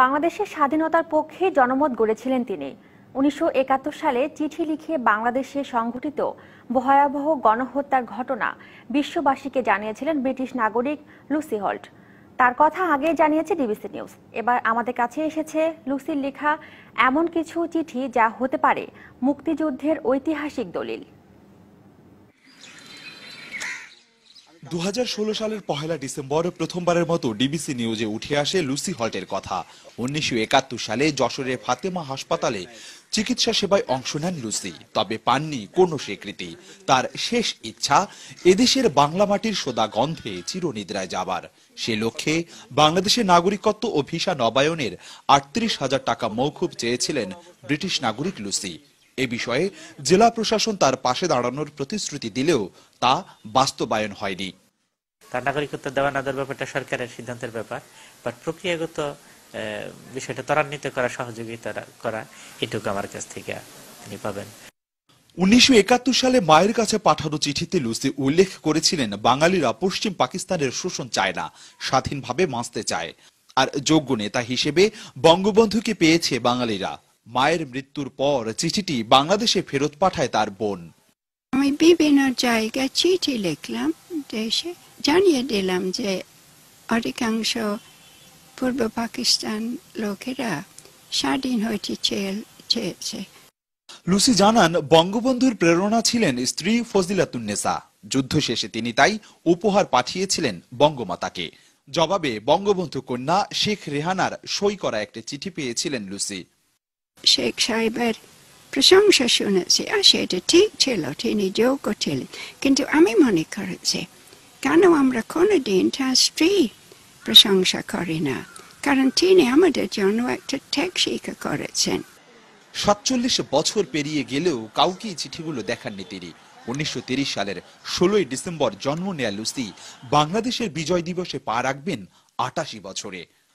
বাংলাদেশের স্বাধীনতার পক্ষে জনমত গড়েছিলেন তিনি উনিশশো সালে চিঠি লিখে বাংলাদেশে সংঘটিত ভয়াবহ গণহত্যার ঘটনা বিশ্ববাসীকে জানিয়েছিলেন ব্রিটিশ নাগরিক লুসি হল্ট তার কথা আগে জানিয়েছে ডিবিসি নিউজ এবার আমাদের কাছে এসেছে লুসির লেখা এমন কিছু চিঠি যা হতে পারে মুক্তিযুদ্ধের ঐতিহাসিক দলিল দু সালের পহেলা ডিসেম্বর প্রথমবারের মতো ডিবিসি নিউজে উঠে আসে লুসি হল্টের কথা উনিশশো সালে যশোরের ফাতেমা হাসপাতালে চিকিৎসা সেবায় অংশ নেন লুসি তবে পাননি কোনো স্বীকৃতি তার শেষ ইচ্ছা এদেশের বাংলা মাটির সোদা গন্ধে চিরনিদ্রায় যাবার সে লক্ষ্যে বাংলাদেশের নাগরিকত্ব ও ভিসা নবায়নের আটত্রিশ হাজার টাকা মৌকুব চেয়েছিলেন ব্রিটিশ নাগরিক লুসি এ বিষয়ে জেলা প্রশাসন তার পাশে দাঁড়ানোর প্রতিশ্রুতি দিলেও তা বাস্তবায়ন হয়নি তার নাগরিকত্ব দেওয়া না দেওয়ার ব্যাপারটা সরকারের সিদ্ধান্তের ব্যাপার বাট প্রক্রিয়াগত বিষয়টা ত্বরান্বিত করা সহযোগিতা করা এটুকু আমার কাছ থেকে তিনি পাবেন উনিশশো একাত্তর সালে মায়ের কাছে পাঠানো চিঠিতে লুসি উল্লেখ করেছিলেন বাঙালিরা পশ্চিম পাকিস্তানের শোষণ চায় না স্বাধীনভাবে বাঁচতে চায় আর যোগ্য নেতা হিসেবে বঙ্গবন্ধুকে পেয়েছে বাঙালিরা মায়ের মৃত্যুর পর চিঠিটি বাংলাদেশে ফেরত পাঠায় তার বোন আমি বিভিন্ন জায়গায় চিঠি লিখলাম দেশে জানিয়ে দিলাম যে অধিকাংশ পূর্ব পাকিস্তান লোকেরা স্বাধীন হয়েছে চেয়েছে লুসি জানান বঙ্গবন্ধুর প্রেরণা ছিলেন স্ত্রী ফজিলাতুন্নেসা যুদ্ধ শেষে তিনি তাই উপহার পাঠিয়েছিলেন বঙ্গমাতাকে জবাবে বঙ্গবন্ধু কন্যা শেখ রেহানার সই করা একটি চিঠি পেয়েছিলেন লুসি শেখ সাহেবের প্রশংসা শুনেছি আর সেটা ঠিক ছিল তিনি যোগ্য ছিলেন কিন্তু আমি মনে করেছি কেন আমরা কোনোদিন তার স্ত্রী প্রশংসা করি না কারণ তিনি আমাদের জন্য একটা ঠেক শিক্ষা করেছেন সাতচল্লিশ বছর পেরিয়ে গেলেও কাউকে চিঠিগুলো দেখাননি তিনি উনিশশো সালের ষোলোই ডিসেম্বর জন্ম নেয়া লুসি বাংলাদেশের বিজয় দিবসে পা রাখবেন আটাশি বছরে